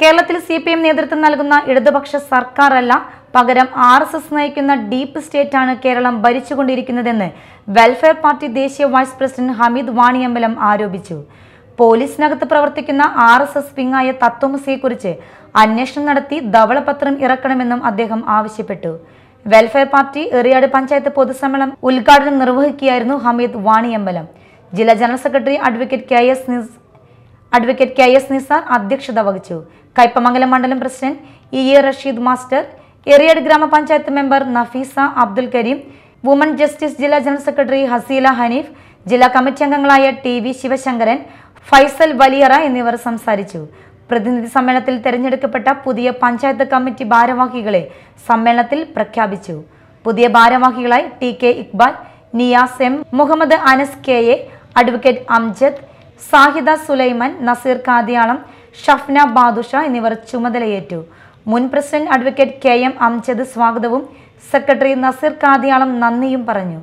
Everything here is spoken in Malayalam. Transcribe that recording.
കേരളത്തിൽ സി പി എം നേതൃത്വം നൽകുന്ന ഇടതുപക്ഷ സർക്കാരല്ല പകരം ആർ എസ് എസ് നയിക്കുന്ന ഡീപ്പ് സ്റ്റേറ്റാണ് കേരളം ഭരിച്ചുകൊണ്ടിരിക്കുന്നതെന്ന് വെൽഫെയർ പാർട്ടി ദേശീയ വൈസ് പ്രസിഡന്റ് ഹമീദ് വാണിയമ്പലം ആരോപിച്ചു പോലീസിനകത്ത് പ്രവർത്തിക്കുന്ന ആർ എസ് എസ് വിങ്ങായ തത്വമസിയെക്കുറിച്ച് അന്വേഷണം നടത്തി ധവളപത്രം ഇറക്കണമെന്നും അദ്ദേഹം ആവശ്യപ്പെട്ടു വെൽഫെയർ പാർട്ടി എറിയാട് പഞ്ചായത്ത് പൊതുസമ്മേളനം ഉദ്ഘാടനം നിർവഹിക്കുകയായിരുന്നു ഹമീദ് വാണിയമ്പലം ജില്ലാ general secretary advocate K S advocate K S Nizar അധ്യക്ഷത വഹിച്ചു കയ്പമംഗലം മണ്ഡലം president E A Rasheed master Eriyad ഗ്രാമപഞ്ചായത്ത് member Nafeesa Abdul Kareem woman justice ജില്ലാ ജനറൽ സെക്രട്ടറി ഹസീല ഹനീഫ് ജില്ലാ കമ്മിറ്റി അംഗങ്ങളായ ടി വി ശിവശങ്കരൻ ഫൈസൽ വലിയറ എന്നിവർ സംസാരിച്ചു പ്രതിനിധി സമ്മേളനത്തിൽ തെരഞ്ഞെടുക്കപ്പെട്ട പുതിയ പഞ്ചായത്ത് കമ്മിറ്റി ഭാരവാഹികളെ സമ്മേളനത്തിൽ പ്രഖ്യാപിച്ചു പുതിയ ഭാരവാഹികളായി T K Iqbal Niyas M Muhammad Anas K A advocate Amjad Sahida Sulaiman Naseer Kadiyalam Shafna Badusha എന്നിവർ ചുമതലയേറ്റു മുൻ president advocate K M Amjad സ്വാഗതവും സെക്രട്ടറി നസീർ കാദിയാളം നന്ദിയും പറഞ്ഞു